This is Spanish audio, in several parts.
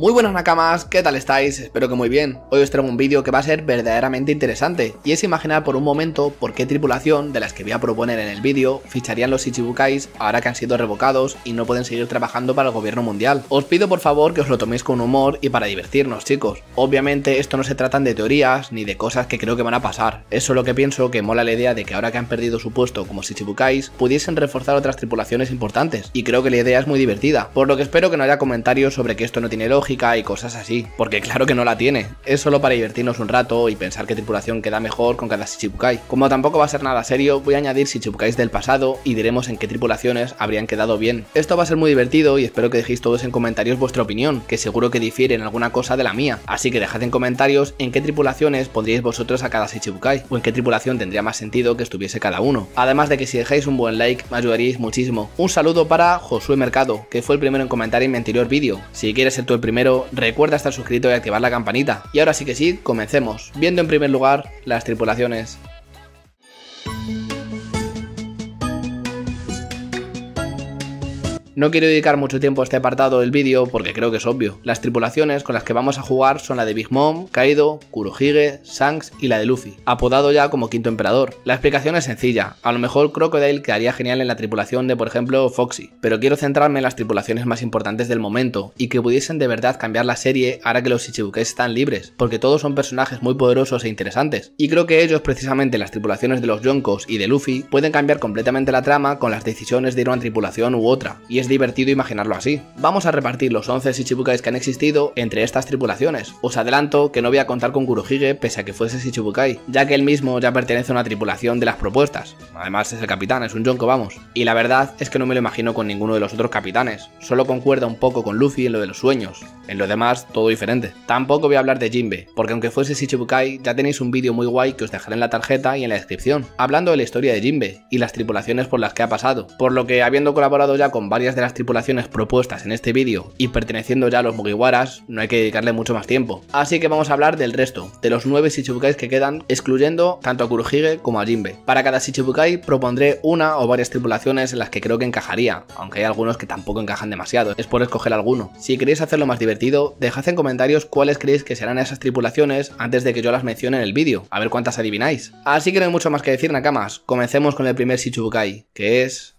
Muy buenas nakamas, ¿qué tal estáis? Espero que muy bien. Hoy os traigo un vídeo que va a ser verdaderamente interesante y es imaginar por un momento por qué tripulación de las que voy a proponer en el vídeo ficharían los Ichibukais ahora que han sido revocados y no pueden seguir trabajando para el gobierno mundial. Os pido por favor que os lo toméis con humor y para divertirnos chicos. Obviamente esto no se tratan de teorías ni de cosas que creo que van a pasar. Es solo que pienso que mola la idea de que ahora que han perdido su puesto como Ichibukais pudiesen reforzar otras tripulaciones importantes y creo que la idea es muy divertida. Por lo que espero que no haya comentarios sobre que esto no tiene lógica y cosas así, porque claro que no la tiene. Es solo para divertirnos un rato y pensar qué tripulación queda mejor con cada Shichibukai. Como tampoco va a ser nada serio, voy a añadir Shichibukais del pasado y diremos en qué tripulaciones habrían quedado bien. Esto va a ser muy divertido y espero que dejéis todos en comentarios vuestra opinión, que seguro que difiere en alguna cosa de la mía. Así que dejad en comentarios en qué tripulaciones pondríais vosotros a cada Shichibukai, o en qué tripulación tendría más sentido que estuviese cada uno. Además de que si dejáis un buen like, me ayudaríais muchísimo. Un saludo para Josué Mercado, que fue el primero en comentar en mi anterior vídeo. Si quieres ser tú el primero primero, recuerda estar suscrito y activar la campanita. Y ahora sí que sí, comencemos, viendo en primer lugar las tripulaciones. No quiero dedicar mucho tiempo a este apartado del vídeo porque creo que es obvio. Las tripulaciones con las que vamos a jugar son la de Big Mom, Kaido, Kurohige, Shanks y la de Luffy, apodado ya como Quinto Emperador. La explicación es sencilla, a lo mejor Crocodile quedaría genial en la tripulación de por ejemplo Foxy, pero quiero centrarme en las tripulaciones más importantes del momento y que pudiesen de verdad cambiar la serie ahora que los Ichibukes están libres, porque todos son personajes muy poderosos e interesantes, y creo que ellos precisamente las tripulaciones de los Yonkos y de Luffy pueden cambiar completamente la trama con las decisiones de ir a una tripulación u otra, es divertido imaginarlo así. Vamos a repartir los 11 Shichibukais que han existido entre estas tripulaciones. Os adelanto que no voy a contar con Kurohige pese a que fuese Shichibukai, ya que él mismo ya pertenece a una tripulación de las propuestas. Además es el capitán, es un yonko, vamos. Y la verdad es que no me lo imagino con ninguno de los otros capitanes, solo concuerda un poco con Luffy en lo de los sueños. En lo demás, todo diferente. Tampoco voy a hablar de Jinbe, porque aunque fuese Shichibukai, ya tenéis un vídeo muy guay que os dejaré en la tarjeta y en la descripción, hablando de la historia de Jinbe y las tripulaciones por las que ha pasado, por lo que habiendo colaborado ya con varias de las tripulaciones propuestas en este vídeo y perteneciendo ya a los Mugiwaras, no hay que dedicarle mucho más tiempo. Así que vamos a hablar del resto, de los nueve Shichibukais que quedan, excluyendo tanto a Kurohige como a Jinbe. Para cada Shichibukai propondré una o varias tripulaciones en las que creo que encajaría, aunque hay algunos que tampoco encajan demasiado, es por escoger alguno. Si queréis hacerlo más divertido, dejad en comentarios cuáles creéis que serán esas tripulaciones antes de que yo las mencione en el vídeo, a ver cuántas adivináis. Así que no hay mucho más que decir, Nakamas, comencemos con el primer Shichibukai, que es...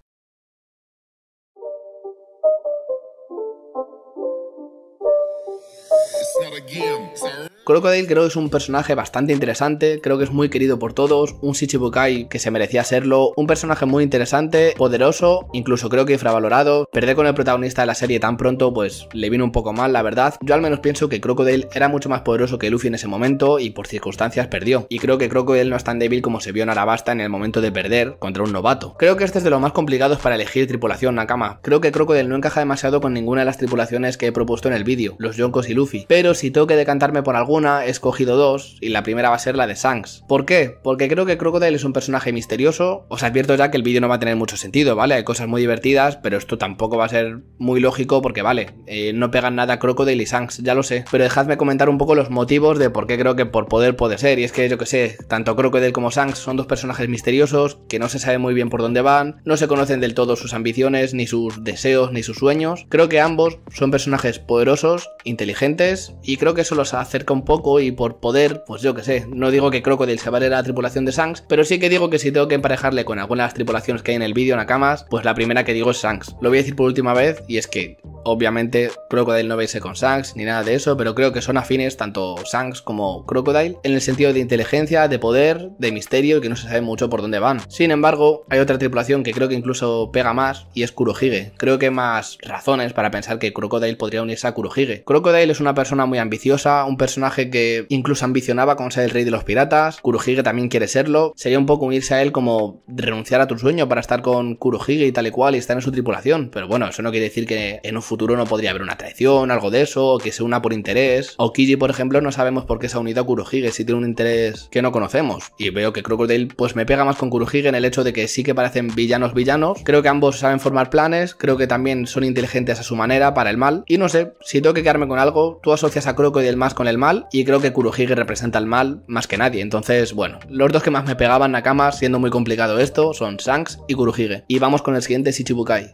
Crocodile creo que es un personaje bastante interesante, creo que es muy querido por todos, un Shichibukai que se merecía serlo, un personaje muy interesante, poderoso, incluso creo que infravalorado. Perder con el protagonista de la serie tan pronto pues le vino un poco mal, la verdad. Yo al menos pienso que Crocodile era mucho más poderoso que Luffy en ese momento y por circunstancias perdió. Y creo que Crocodile no es tan débil como se vio en Arabasta en el momento de perder contra un novato. Creo que este es de los más complicados para elegir tripulación Nakama. Creo que Crocodile no encaja demasiado con ninguna de las tripulaciones que he propuesto en el vídeo, los Yonkos y Luffy. Pero si todo tengo que decantarme por alguna, he escogido dos, y la primera va a ser la de Shanks. ¿Por qué? Porque creo que Crocodile es un personaje misterioso. Os advierto ya que el vídeo no va a tener mucho sentido, ¿vale? Hay cosas muy divertidas, pero esto tampoco va a ser muy lógico porque, vale, eh, no pegan nada Crocodile y Shanks, ya lo sé. Pero dejadme comentar un poco los motivos de por qué creo que por poder puede ser. Y es que, yo que sé, tanto Crocodile como Shanks son dos personajes misteriosos que no se sabe muy bien por dónde van, no se conocen del todo sus ambiciones, ni sus deseos, ni sus sueños. Creo que ambos son personajes poderosos, inteligentes y creo que eso los acerca un poco y por poder, pues yo que sé, no digo que Crocodile se vale la tripulación de Shanks, pero sí que digo que si tengo que emparejarle con alguna de las tripulaciones que hay en el vídeo Nakamas, pues la primera que digo es Shanks. Lo voy a decir por última vez y es que obviamente Crocodile no veis con Shanks ni nada de eso, pero creo que son afines tanto Shanks como Crocodile en el sentido de inteligencia, de poder, de misterio y que no se sabe mucho por dónde van. Sin embargo, hay otra tripulación que creo que incluso pega más y es Kurohige. Creo que hay más razones para pensar que Crocodile podría unirse a Kurohige. Crocodile es una persona muy ambiciosa un personaje que incluso ambicionaba con ser el rey de los piratas, Kurohige también quiere serlo, sería un poco unirse a él como renunciar a tu sueño para estar con Kurohige y tal y cual y estar en su tripulación, pero bueno, eso no quiere decir que en un futuro no podría haber una traición, algo de eso, o que se una por interés, o Kiji por ejemplo no sabemos por qué se ha unido a Kurohige si tiene un interés que no conocemos, y veo que Crocodile pues me pega más con Kurohige en el hecho de que sí que parecen villanos villanos, creo que ambos saben formar planes, creo que también son inteligentes a su manera para el mal, y no sé, si tengo que quedarme con algo, tú asocias a Kurohige y del más con el mal, y creo que Kurohige representa el mal más que nadie. Entonces, bueno, los dos que más me pegaban cama siendo muy complicado esto, son Shanks y Kurohige. Y vamos con el siguiente Shichibukai.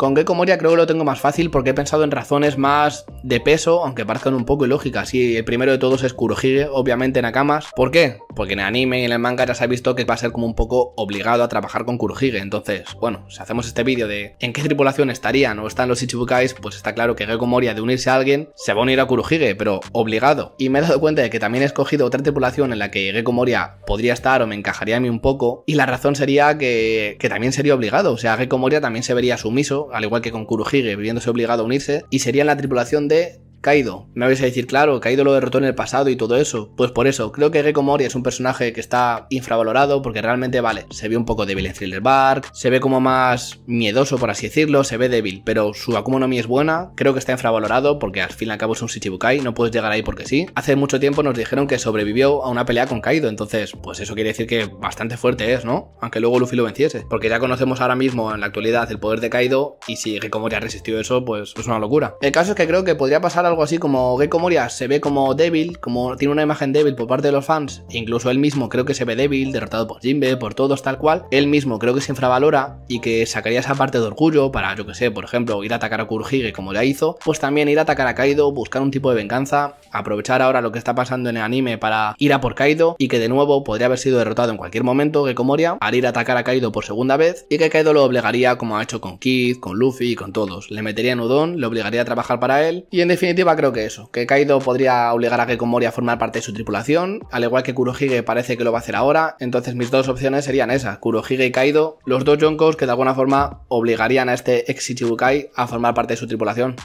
Con Gecko Moria creo que lo tengo más fácil porque he pensado en razones más de peso, aunque parezcan un poco ilógicas. Y el primero de todos es Kurohige, obviamente Nakamas. ¿Por qué? Porque en el anime y en el manga ya se ha visto que va a ser como un poco obligado a trabajar con Kurohige. Entonces, bueno, si hacemos este vídeo de en qué tripulación estarían o están los Ichibukais, pues está claro que Gecko Moria de unirse a alguien se va a unir a Kurohige, pero obligado. Y me he dado cuenta de que también he escogido otra tripulación en la que Gecko Moria podría estar o me encajaría a mí un poco. Y la razón sería que, que también sería obligado. O sea, Gecko Moria también se vería sumiso al igual que con Kurujige, viéndose obligado a unirse, y serían la tripulación de Kaido, me vais a decir, claro, Kaido lo derrotó en el pasado y todo eso. Pues por eso, creo que Gecko mori es un personaje que está infravalorado porque realmente, vale, se ve un poco débil en Thriller Bark, se ve como más miedoso, por así decirlo, se ve débil, pero su Akuma es buena, creo que está infravalorado porque al fin y al cabo es un Shichibukai, no puedes llegar ahí porque sí. Hace mucho tiempo nos dijeron que sobrevivió a una pelea con Kaido, entonces, pues eso quiere decir que bastante fuerte es, ¿no? Aunque luego Luffy lo venciese, porque ya conocemos ahora mismo en la actualidad el poder de Kaido y si Gecko ha resistido eso, pues es una locura. El caso es que creo que podría pasar a algo así como Gecko Moria se ve como débil, como tiene una imagen débil por parte de los fans, e incluso él mismo creo que se ve débil, derrotado por Jinbe, por todos, tal cual, él mismo creo que se infravalora y que sacaría esa parte de orgullo para, yo que sé, por ejemplo, ir a atacar a Kurhige como la hizo, pues también ir a atacar a Kaido, buscar un tipo de venganza, aprovechar ahora lo que está pasando en el anime para ir a por Kaido y que de nuevo podría haber sido derrotado en cualquier momento Gecko Moria al ir a atacar a Kaido por segunda vez y que Kaido lo obligaría como ha hecho con Kid, con Luffy y con todos, le metería nudón le obligaría a trabajar para él y en definitiva creo que eso, que Kaido podría obligar a Gekomori a formar parte de su tripulación, al igual que Kurohige parece que lo va a hacer ahora, entonces mis dos opciones serían esas, Kurohige y Kaido, los dos Yonkos que de alguna forma obligarían a este ex Ichibukai a formar parte de su tripulación.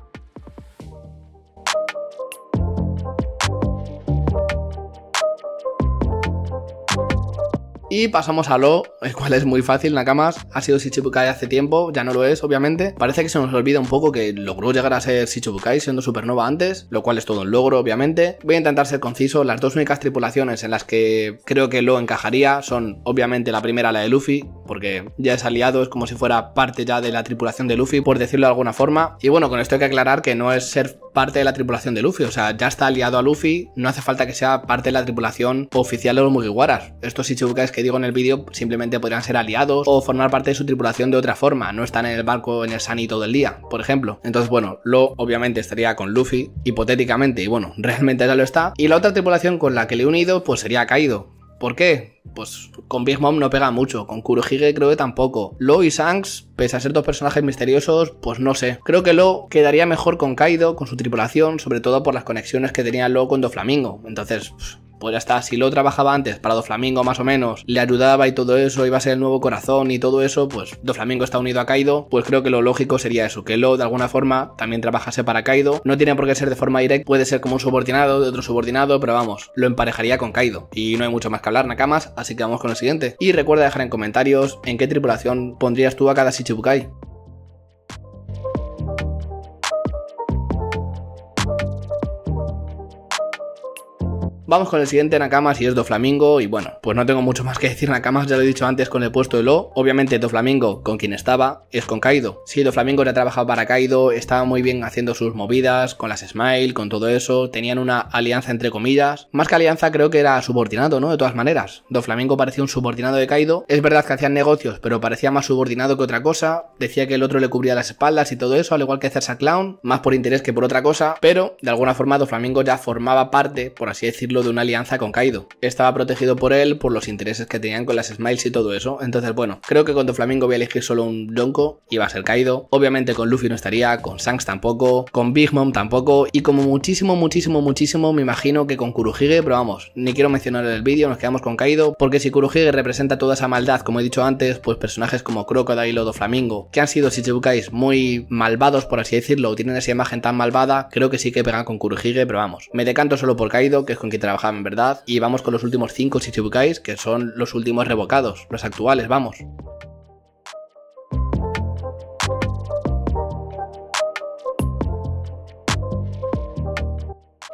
Y pasamos a Lo, el cual es muy fácil, Nakamas. Ha sido Shichibukai hace tiempo, ya no lo es, obviamente. Parece que se nos olvida un poco que logró llegar a ser Shichibukai siendo supernova antes, lo cual es todo un logro, obviamente. Voy a intentar ser conciso. Las dos únicas tripulaciones en las que creo que Lo encajaría son, obviamente, la primera, la de Luffy, porque ya es aliado, es como si fuera parte ya de la tripulación de Luffy, por decirlo de alguna forma. Y bueno, con esto hay que aclarar que no es ser parte de la tripulación de Luffy. O sea, ya está aliado a Luffy, no hace falta que sea parte de la tripulación oficial de los Mugiwaras. Estos Ichibukais que digo en el vídeo simplemente podrían ser aliados o formar parte de su tripulación de otra forma, no están en el barco en el sunny todo el día, por ejemplo. Entonces, bueno, Lo obviamente estaría con Luffy, hipotéticamente, y bueno, realmente ya lo está. Y la otra tripulación con la que le he unido, pues sería Kaido. ¿Por qué? Pues con Big Mom no pega mucho, con Kurohige creo que tampoco. Lo y Shanks, pese a ser dos personajes misteriosos, pues no sé. Creo que Lo quedaría mejor con Kaido, con su tripulación, sobre todo por las conexiones que tenía Lo con Doflamingo. Entonces, pues, pues ya está, si lo trabajaba antes para Doflamingo más o menos, le ayudaba y todo eso, iba a ser el nuevo corazón y todo eso, pues Doflamingo está unido a Kaido, pues creo que lo lógico sería eso, que Lo de alguna forma también trabajase para Kaido, no tiene por qué ser de forma directa, puede ser como un subordinado de otro subordinado, pero vamos, lo emparejaría con Kaido. Y no hay mucho más que hablar, Nakamas, así que vamos con el siguiente. Y recuerda dejar en comentarios en qué tripulación pondrías tú a cada Shichibukai. Vamos con el siguiente Nakamas y es Doflamingo. Y bueno, pues no tengo mucho más que decir Nakamas, ya lo he dicho antes con el puesto de Lo. Obviamente Doflamingo con quien estaba es con Kaido. Sí, Doflamingo ya trabajaba para Kaido, estaba muy bien haciendo sus movidas con las Smile, con todo eso. Tenían una alianza entre comillas. Más que alianza creo que era subordinado, ¿no? De todas maneras. Doflamingo parecía un subordinado de Kaido. Es verdad que hacían negocios, pero parecía más subordinado que otra cosa. Decía que el otro le cubría las espaldas y todo eso, al igual que Cersa Clown, más por interés que por otra cosa. Pero, de alguna forma, Doflamingo ya formaba parte, por así decirlo, una alianza con Kaido. Estaba protegido por él por los intereses que tenían con las Smiles y todo eso. Entonces, bueno, creo que con Doflamingo voy a elegir solo un Yonko y va a ser Kaido. Obviamente con Luffy no estaría, con Shanks tampoco, con Big Mom tampoco y como muchísimo, muchísimo, muchísimo me imagino que con Kuruhige, pero vamos, ni quiero mencionar en el vídeo, nos quedamos con Kaido porque si Kuruhige representa toda esa maldad, como he dicho antes, pues personajes como Crocodile o Doflamingo, que han sido, si te buscáis, muy malvados, por así decirlo, o tienen esa imagen tan malvada, creo que sí que pegan con Kuruhige, pero vamos, me decanto solo por Kaido, que es con quien en ¿verdad? Y vamos con los últimos 5 si buscáis, que son los últimos revocados, los actuales, vamos.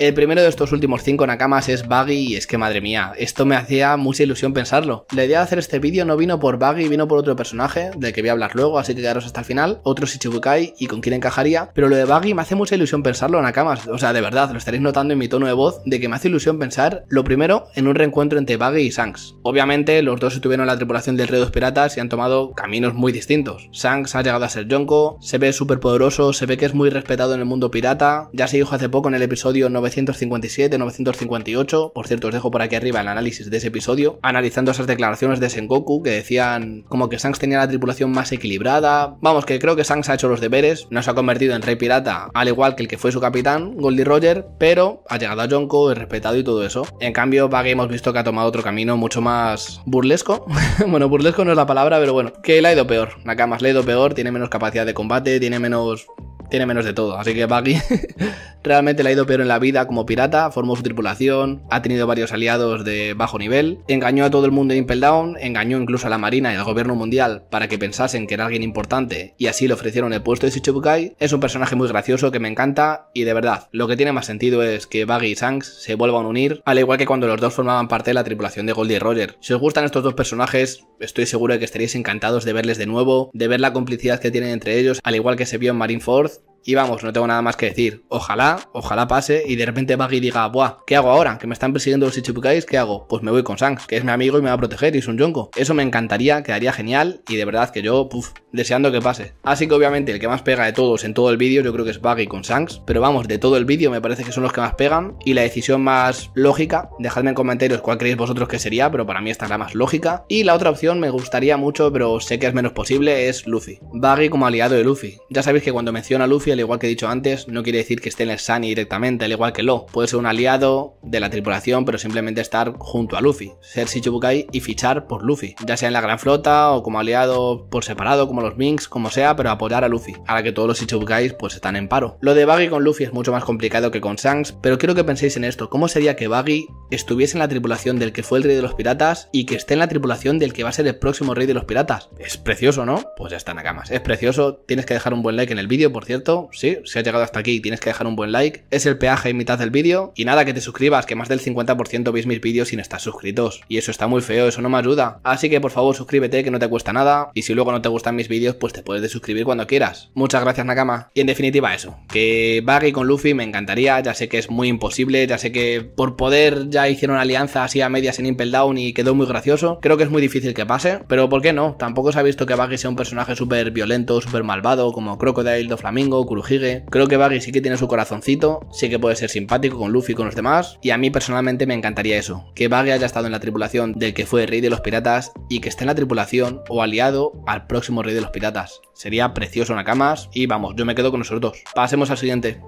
El primero de estos últimos cinco nakamas es Baggy y es que madre mía, esto me hacía mucha ilusión pensarlo. La idea de hacer este vídeo no vino por Baggy, vino por otro personaje, del que voy a hablar luego, así que quedaros hasta el final, otro Shichibukai Ichibukai y con quién encajaría, pero lo de Baggy me hace mucha ilusión pensarlo, nakamas, o sea, de verdad, lo estaréis notando en mi tono de voz, de que me hace ilusión pensar, lo primero, en un reencuentro entre Baggy y Shanks. Obviamente, los dos estuvieron en la tripulación del Rey de los Piratas y han tomado caminos muy distintos. Shanks ha llegado a ser Jonko, se ve súper poderoso, se ve que es muy respetado en el mundo pirata, ya se dijo hace poco en el episodio 9 957, 958 Por cierto, os dejo por aquí arriba el análisis de ese episodio, analizando esas declaraciones de Sengoku que decían como que Shanks tenía la tripulación más equilibrada. Vamos, que creo que Shanks ha hecho los deberes, no se ha convertido en rey pirata, al igual que el que fue su capitán, Goldie Roger, pero ha llegado a Jonko, es respetado y todo eso. En cambio, Baggy hemos visto que ha tomado otro camino mucho más burlesco. bueno, burlesco no es la palabra, pero bueno, que le ha ido peor. Nakamas le ha ido peor, tiene menos capacidad de combate, tiene menos tiene menos de todo. Así que Baggy realmente le ha ido peor en la vida como pirata, formó su tripulación, ha tenido varios aliados de bajo nivel, engañó a todo el mundo en Impel Down, engañó incluso a la Marina y al gobierno mundial para que pensasen que era alguien importante y así le ofrecieron el puesto de Shichibukai. Es un personaje muy gracioso que me encanta y de verdad, lo que tiene más sentido es que Buggy y Shanks se vuelvan a unir, al igual que cuando los dos formaban parte de la tripulación de Goldie y Roger. Si os gustan estos dos personajes, estoy seguro de que estaréis encantados de verles de nuevo, de ver la complicidad que tienen entre ellos, al igual que se vio en Marine Marineford y vamos, no tengo nada más que decir. Ojalá, ojalá pase y de repente Baggy diga, buah, ¿qué hago ahora? Que me están persiguiendo los Ichibukais, ¿qué hago? Pues me voy con Sang, que es mi amigo y me va a proteger y es un Jonko. Eso me encantaría, quedaría genial y de verdad que yo, puf deseando que pase. Así que obviamente el que más pega de todos en todo el vídeo yo creo que es Baggy con Shanks, pero vamos, de todo el vídeo me parece que son los que más pegan y la decisión más lógica, dejadme en comentarios cuál creéis vosotros que sería, pero para mí esta es la más lógica. Y la otra opción me gustaría mucho, pero sé que es menos posible, es Luffy. Baggy como aliado de Luffy. Ya sabéis que cuando menciona Luffy al igual que he dicho antes, no quiere decir que esté en el Sunny directamente, al igual que Lo. Puede ser un aliado de la tripulación, pero simplemente estar junto a Luffy, ser Shichibukai y fichar por Luffy, ya sea en la Gran Flota o como aliado por separado, como los Minks, como sea, pero apoyar a Luffy, ahora que todos los Shichibukais pues están en paro. Lo de Baggy con Luffy es mucho más complicado que con Shanks, pero quiero que penséis en esto, ¿cómo sería que Baggy estuviese en la tripulación del que fue el rey de los piratas y que esté en la tripulación del que va a ser el próximo rey de los piratas? Es precioso, ¿no? Pues ya está, Nakamas, es precioso, tienes que dejar un buen like en el vídeo, por cierto, sí, si has llegado hasta aquí tienes que dejar un buen like, es el peaje en mitad del vídeo y nada que te suscribas, que más del 50% veis mis vídeos sin estar suscritos y eso está muy feo, eso no me ayuda. Así que por favor suscríbete que no te cuesta nada y si luego no te gustan mis vídeos pues te puedes suscribir cuando quieras. Muchas gracias Nakama. Y en definitiva eso, que Baggy con Luffy me encantaría, ya sé que es muy imposible, ya sé que por poder ya hicieron una alianza así a medias en Impel Down y quedó muy gracioso, creo que es muy difícil que pase, pero ¿por qué no? Tampoco se ha visto que Baggy sea un personaje súper violento, súper malvado como Crocodile, Doflamingo, Kurohige. Creo que Baggy sí que tiene su corazoncito, sí que puede ser simpático con Luffy y con los demás, y a mí personalmente me encantaría eso, que Baggy haya estado en la tripulación del que fue rey de los piratas y que esté en la tripulación o aliado al próximo rey de los piratas. Sería precioso Nakamas y vamos, yo me quedo con nosotros. Pasemos al siguiente.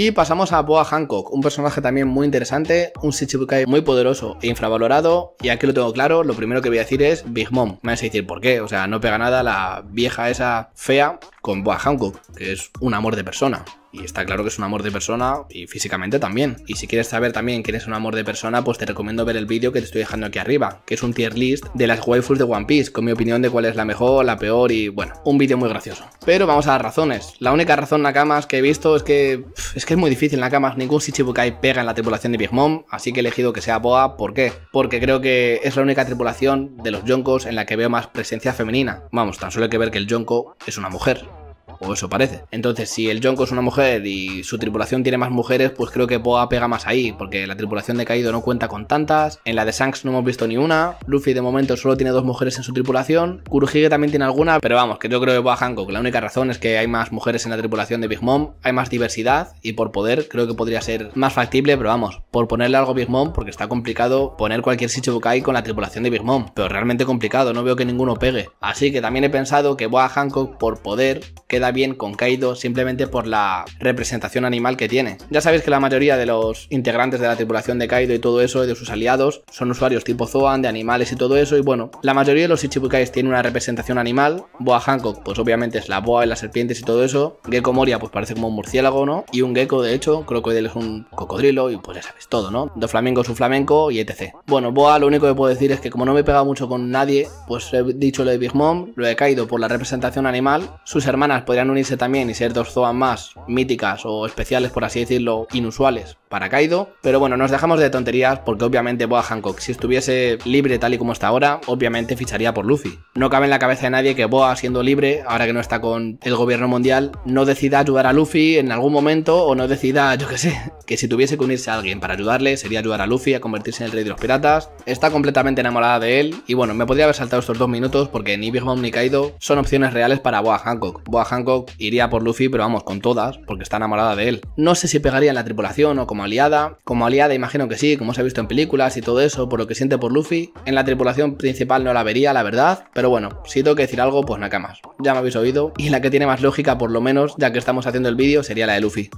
Y pasamos a Boa Hancock, un personaje también muy interesante, un Shichibukai muy poderoso e infravalorado. Y aquí lo tengo claro, lo primero que voy a decir es Big Mom. Me vas a decir por qué, o sea, no pega nada la vieja esa fea con Boa Hancock, que es un amor de persona. Y está claro que es un amor de persona y físicamente también. Y si quieres saber también quién es un amor de persona, pues te recomiendo ver el vídeo que te estoy dejando aquí arriba, que es un tier list de las waifus de One Piece, con mi opinión de cuál es la mejor, la peor y bueno, un vídeo muy gracioso. Pero vamos a las razones. La única razón Nakamas que he visto es que es que es muy difícil Nakamas, ningún Shichibukai pega en la tripulación de Big Mom, así que he elegido que sea Boa, ¿por qué? Porque creo que es la única tripulación de los Yonkos en la que veo más presencia femenina. Vamos, tan solo hay que ver que el Yonko es una mujer o eso parece. Entonces, si el Yonko es una mujer y su tripulación tiene más mujeres, pues creo que Boa pega más ahí, porque la tripulación de Caído no cuenta con tantas, en la de Shanks no hemos visto ni una, Luffy de momento solo tiene dos mujeres en su tripulación, Kurohige también tiene alguna, pero vamos, que yo creo que Boa Hancock, la única razón es que hay más mujeres en la tripulación de Big Mom, hay más diversidad y por poder creo que podría ser más factible, pero vamos, por ponerle algo a Big Mom, porque está complicado poner cualquier Shichibukai con la tripulación de Big Mom, pero realmente complicado, no veo que ninguno pegue. Así que también he pensado que Boa Hancock por poder queda bien con Kaido simplemente por la representación animal que tiene. Ya sabéis que la mayoría de los integrantes de la tripulación de Kaido y todo eso, y de sus aliados, son usuarios tipo Zoan, de animales y todo eso, y bueno, la mayoría de los Ichibukais tienen una representación animal. Boa Hancock, pues obviamente es la boa y las serpientes y todo eso. Gecko Moria, pues parece como un murciélago, ¿no? Y un gecko, de hecho, Crocodile es un cocodrilo, y pues ya sabéis todo, ¿no? Do Flamingo un flamenco y etc. Bueno, Boa, lo único que puedo decir es que como no me he pegado mucho con nadie, pues he dicho lo de Big Mom, lo de Kaido por la representación animal, sus hermanas pueden unirse también y ser dos Zoan más míticas o especiales, por así decirlo, inusuales para Kaido. Pero bueno, nos dejamos de tonterías porque obviamente Boa Hancock, si estuviese libre tal y como está ahora, obviamente ficharía por Luffy. No cabe en la cabeza de nadie que Boa, siendo libre, ahora que no está con el gobierno mundial, no decida ayudar a Luffy en algún momento o no decida, yo que sé, que si tuviese que unirse a alguien para ayudarle, sería ayudar a Luffy a convertirse en el rey de los piratas. Está completamente enamorada de él y bueno, me podría haber saltado estos dos minutos porque ni Big Mom ni Kaido son opciones reales para Boa Hancock. Boa Hancock iría por Luffy, pero vamos, con todas, porque está enamorada de él. No sé si pegaría en la tripulación o como aliada. Como aliada imagino que sí, como se ha visto en películas y todo eso, por lo que siente por Luffy. En la tripulación principal no la vería, la verdad, pero bueno, si tengo que decir algo, pues más, Ya me habéis oído. Y la que tiene más lógica, por lo menos, ya que estamos haciendo el vídeo, sería la de Luffy.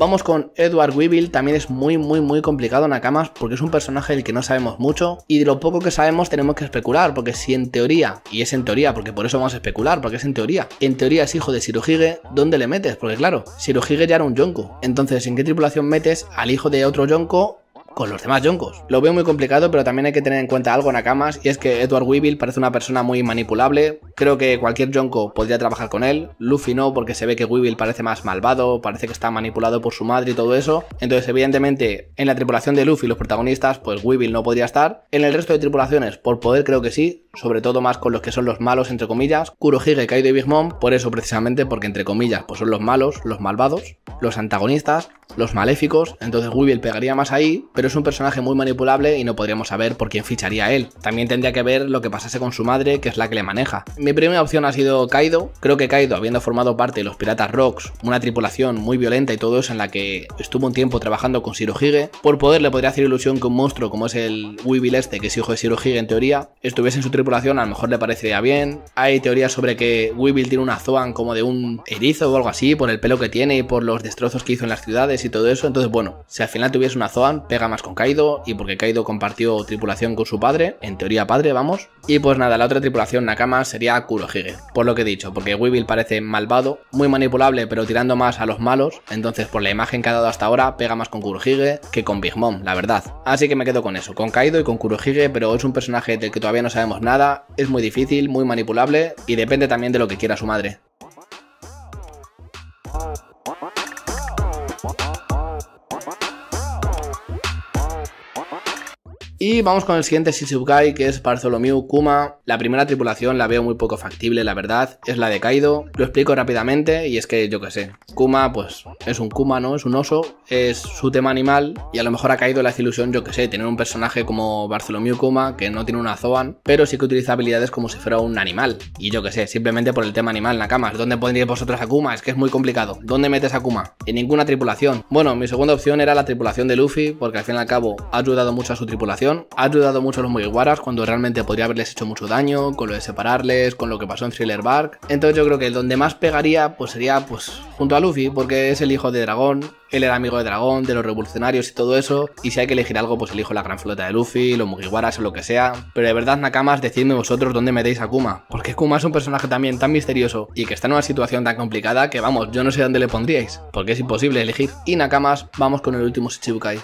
Vamos con Edward Weevil, también es muy muy muy complicado Nakamas porque es un personaje del que no sabemos mucho y de lo poco que sabemos tenemos que especular porque si en teoría, y es en teoría porque por eso vamos a especular, porque es en teoría, en teoría es hijo de Shirohige, ¿dónde le metes? Porque claro, Shirohige ya era un Yonko, entonces ¿en qué tripulación metes al hijo de otro Yonko con los demás Yonkos. Lo veo muy complicado, pero también hay que tener en cuenta algo, en Nakamas, y es que Edward Weevil parece una persona muy manipulable. Creo que cualquier Yonko podría trabajar con él. Luffy no, porque se ve que Weevil parece más malvado, parece que está manipulado por su madre y todo eso. Entonces, evidentemente, en la tripulación de Luffy, los protagonistas, pues Weevil no podría estar. En el resto de tripulaciones, por poder, creo que sí, sobre todo más con los que son los malos, entre comillas. Kurohige, Kaido y Big Mom, por eso precisamente, porque entre comillas, pues son los malos, los malvados los antagonistas, los maléficos, entonces Weevil pegaría más ahí, pero es un personaje muy manipulable y no podríamos saber por quién ficharía él. También tendría que ver lo que pasase con su madre, que es la que le maneja. Mi primera opción ha sido Kaido. Creo que Kaido, habiendo formado parte de los Piratas Rocks, una tripulación muy violenta y todo eso en la que estuvo un tiempo trabajando con Shirohige, por poder le podría hacer ilusión que un monstruo como es el Weevil este, que es hijo de Shirohige en teoría, estuviese en su tripulación, a lo mejor le parecería bien. Hay teorías sobre que Weevil tiene una Zoan como de un erizo o algo así, por el pelo que tiene y por los destrozos que hizo en las ciudades y todo eso. Entonces, bueno, si al final tuviese una Zoan, pega más con Kaido. Y porque Kaido compartió tripulación con su padre, en teoría padre, vamos. Y pues nada, la otra tripulación Nakama sería Kurohige, por lo que he dicho, porque Weevil parece malvado, muy manipulable, pero tirando más a los malos. Entonces, por la imagen que ha dado hasta ahora, pega más con Kurohige que con Big Mom, la verdad. Así que me quedo con eso, con Kaido y con Kurohige, pero es un personaje del que todavía no sabemos nada, es muy difícil, muy manipulable y depende también de lo que quiera su madre. Y vamos con el siguiente Shichibukai, que es Bartholomew Kuma. La primera tripulación la veo muy poco factible, la verdad. Es la de Kaido. Lo explico rápidamente y es que yo qué sé. Kuma, pues es un Kuma, ¿no? Es un oso. Es su tema animal. Y a lo mejor ha caído la hace ilusión, yo qué sé, tener un personaje como Bartholomew Kuma, que no tiene una Zoan, pero sí que utiliza habilidades como si fuera un animal. Y yo qué sé, simplemente por el tema animal, en la cama. ¿Dónde pondríais vosotros a Kuma? Es que es muy complicado. ¿Dónde metes a Kuma? En ninguna tripulación. Bueno, mi segunda opción era la tripulación de Luffy, porque al fin y al cabo ha ayudado mucho a su tripulación ha ayudado mucho a los Mugiwaras cuando realmente podría haberles hecho mucho daño, con lo de separarles, con lo que pasó en Thriller Bark. Entonces yo creo que el donde más pegaría pues sería pues junto a Luffy, porque es el hijo de Dragón, él era amigo de Dragón, de los revolucionarios y todo eso, y si hay que elegir algo pues elijo la gran flota de Luffy, los Mugiwaras o lo que sea. Pero de verdad Nakamas, decidme vosotros dónde metéis a Kuma, porque Kuma es un personaje también tan misterioso y que está en una situación tan complicada que vamos, yo no sé dónde le pondríais, porque es imposible elegir. Y Nakamas, vamos con el último Shichibukai.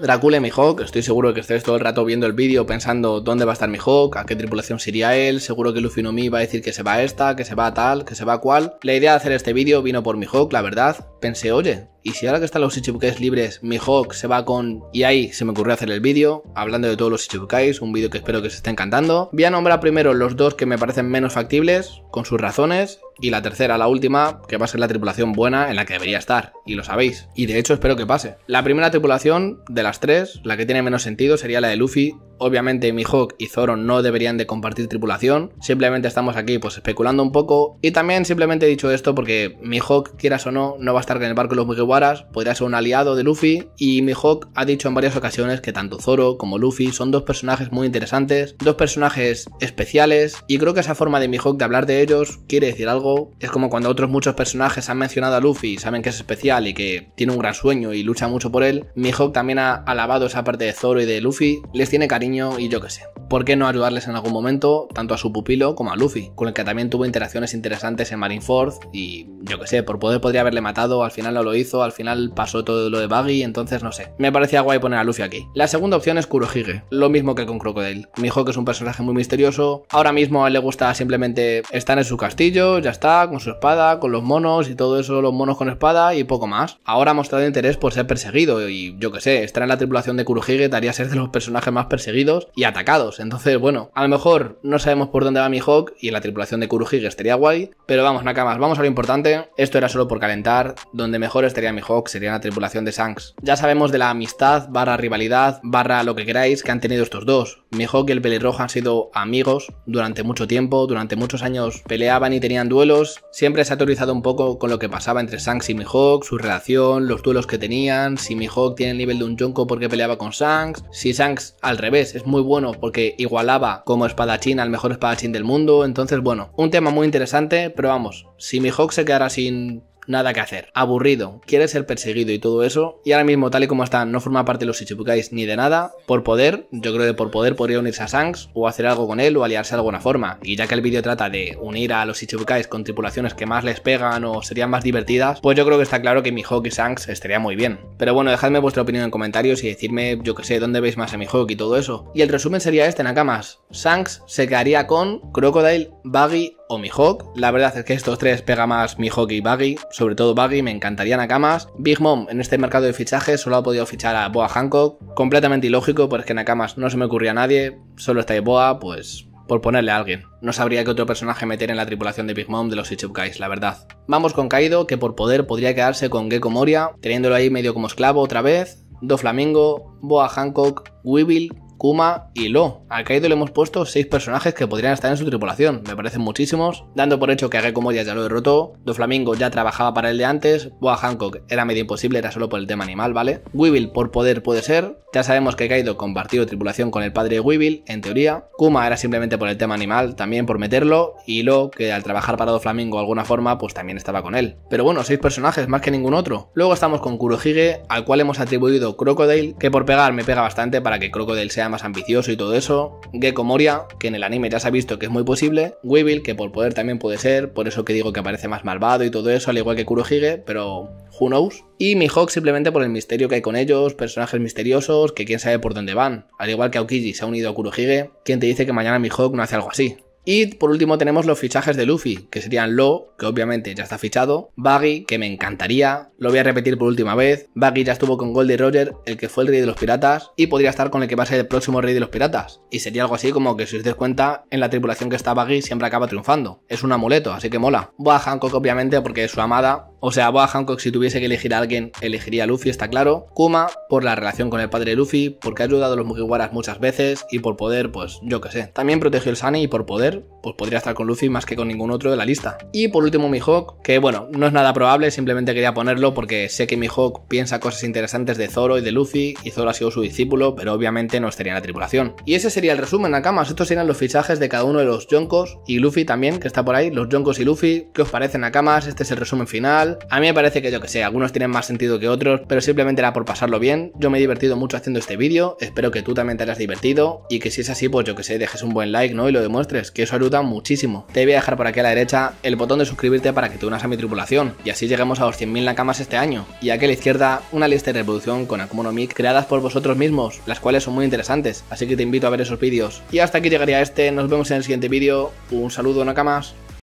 Dracula y Mihawk, estoy seguro que estéis todo el rato viendo el vídeo pensando dónde va a estar Mihawk, a qué tripulación sería él, seguro que Luffy no Mi va a decir que se va a esta, que se va a tal, que se va a cual. La idea de hacer este vídeo vino por Mihawk, la verdad, pensé, oye, ¿y si ahora que están los Ichibukais libres, mi Hawk se va con... E y ahí se me ocurrió hacer el vídeo, hablando de todos los Ichibukais, un vídeo que espero que os esté encantando. Voy a nombrar primero los dos que me parecen menos factibles, con sus razones, y la tercera, la última, que va a ser la tripulación buena en la que debería estar, y lo sabéis. Y de hecho espero que pase. La primera tripulación, de las tres, la que tiene menos sentido sería la de Luffy, Obviamente Mihawk y Zoro no deberían de compartir tripulación. Simplemente estamos aquí pues especulando un poco. Y también simplemente he dicho esto porque Mihawk, quieras o no, no va a estar en el barco de los Mugiwaras. Podría ser un aliado de Luffy. Y Mihawk ha dicho en varias ocasiones que tanto Zoro como Luffy son dos personajes muy interesantes. Dos personajes especiales. Y creo que esa forma de Mihawk de hablar de ellos quiere decir algo. Es como cuando otros muchos personajes han mencionado a Luffy y saben que es especial y que tiene un gran sueño y lucha mucho por él. Mihawk también ha alabado esa parte de Zoro y de Luffy. Les tiene cariño y yo qué sé. ¿Por qué no ayudarles en algún momento, tanto a su pupilo como a Luffy, con el que también tuvo interacciones interesantes en Marineford y yo qué sé, por poder podría haberle matado, al final no lo hizo, al final pasó todo lo de Buggy entonces no sé. Me parecía guay poner a Luffy aquí. La segunda opción es Kurohige, lo mismo que con Crocodile. Mi hijo que es un personaje muy misterioso, ahora mismo a él le gusta simplemente estar en su castillo, ya está, con su espada, con los monos y todo eso, los monos con espada y poco más. Ahora ha mostrado interés por ser perseguido y yo qué sé, estar en la tripulación de Kurohige daría ser de los personajes más perseguidos y atacados. Entonces, bueno, a lo mejor no sabemos por dónde va Mihawk y la tripulación de kuruji estaría guay, pero vamos, Nakamas, vamos a lo importante. Esto era solo por calentar, donde mejor estaría Mihawk sería la tripulación de Shanks. Ya sabemos de la amistad, barra rivalidad, barra lo que queráis que han tenido estos dos. Mihawk y el pelirrojo han sido amigos durante mucho tiempo, durante muchos años peleaban y tenían duelos. Siempre se ha teorizado un poco con lo que pasaba entre Shanks y Mihawk, su relación, los duelos que tenían, si Mihawk tiene el nivel de un Junko porque peleaba con Shanks, si Shanks al revés es muy bueno porque igualaba como espadachín al mejor espadachín del mundo. Entonces, bueno, un tema muy interesante, pero vamos, si mi Hawk se quedara sin nada que hacer, aburrido, quiere ser perseguido y todo eso. Y ahora mismo, tal y como está, no forma parte de los Ichibukais ni de nada. Por poder, yo creo que por poder podría unirse a Sanks o hacer algo con él o aliarse de alguna forma. Y ya que el vídeo trata de unir a los Ichibukais con tripulaciones que más les pegan o serían más divertidas, pues yo creo que está claro que mi Hawk y Shanks estaría muy bien. Pero bueno, dejadme vuestra opinión en comentarios y decirme yo que sé, dónde veis más a mi Hawk y todo eso. Y el resumen sería este, Nakamas. Sanks se quedaría con Crocodile, Buggy mi Mihawk. La verdad es que estos tres pega más Mihawk y Buggy, sobre todo Buggy, me encantaría Nakamas. Big Mom en este mercado de fichajes solo ha podido fichar a Boa Hancock, completamente ilógico, porque en que Nakamas no se me ocurría a nadie, solo está Boa, pues por ponerle a alguien. No sabría qué otro personaje meter en la tripulación de Big Mom de los guys la verdad. Vamos con Kaido, que por poder podría quedarse con Gecko Moria, teniéndolo ahí medio como esclavo otra vez, Do Flamingo, Boa Hancock, Weevil, Kuma y Lo. A Kaido le hemos puesto 6 personajes que podrían estar en su tripulación, me parecen muchísimos, dando por hecho que Agekomoya ya lo derrotó, Doflamingo ya trabajaba para él de antes, Boa Hancock era medio imposible, era solo por el tema animal, ¿vale? Weevil por poder puede ser, ya sabemos que Kaido compartió tripulación con el padre de Weevil, en teoría, Kuma era simplemente por el tema animal, también por meterlo, y Lo, que al trabajar para Doflamingo de alguna forma, pues también estaba con él. Pero bueno, 6 personajes, más que ningún otro. Luego estamos con Kurohige, al cual hemos atribuido Crocodile, que por pegar me pega bastante para que Crocodile sea más ambicioso y todo eso, Gecko Moria, que en el anime ya se ha visto que es muy posible, Weevil, que por poder también puede ser, por eso que digo que aparece más malvado y todo eso, al igual que Kurohige, pero who knows, y Mihawk simplemente por el misterio que hay con ellos, personajes misteriosos, que quién sabe por dónde van, al igual que Aokiji se ha unido a Kurohige, ¿quién te dice que mañana Mihawk no hace algo así, y por último tenemos los fichajes de Luffy, que serían Lo, que obviamente ya está fichado, Baggy, que me encantaría, lo voy a repetir por última vez, Buggy ya estuvo con Goldie Roger, el que fue el rey de los piratas, y podría estar con el que va a ser el próximo rey de los piratas. Y sería algo así como que si os dais cuenta, en la tripulación que está Baggy siempre acaba triunfando. Es un amuleto, así que mola. Boa Hancock obviamente porque es su amada, o sea, Boa Hancock, si tuviese que elegir a alguien, elegiría a Luffy, está claro. Kuma, por la relación con el padre de Luffy, porque ha ayudado a los Mugiwaras muchas veces y por poder, pues yo qué sé. También protegió el Sunny y por poder pues podría estar con Luffy más que con ningún otro de la lista. Y por último Mihawk, que bueno, no es nada probable, simplemente quería ponerlo porque sé que Mihawk piensa cosas interesantes de Zoro y de Luffy, y Zoro ha sido su discípulo, pero obviamente no estaría en la tripulación. Y ese sería el resumen, Nakamas, estos serían los fichajes de cada uno de los Yonkos, y Luffy también, que está por ahí, los Yonkos y Luffy, ¿qué os parece Nakamas? Este es el resumen final. A mí me parece que yo que sé, algunos tienen más sentido que otros, pero simplemente era por pasarlo bien, yo me he divertido mucho haciendo este vídeo, espero que tú también te hayas divertido, y que si es así, pues yo que sé, dejes un buen like, ¿no? Y lo demuestres, que eso ayuda muchísimo. Te voy a dejar por aquí a la derecha el botón de suscribirte para que te unas a mi tripulación y así lleguemos a los 100.000 nakamas este año. Y aquí a la izquierda una lista de reproducción con Akumo creadas por vosotros mismos, las cuales son muy interesantes, así que te invito a ver esos vídeos. Y hasta aquí llegaría este, nos vemos en el siguiente vídeo, un saludo nakamas.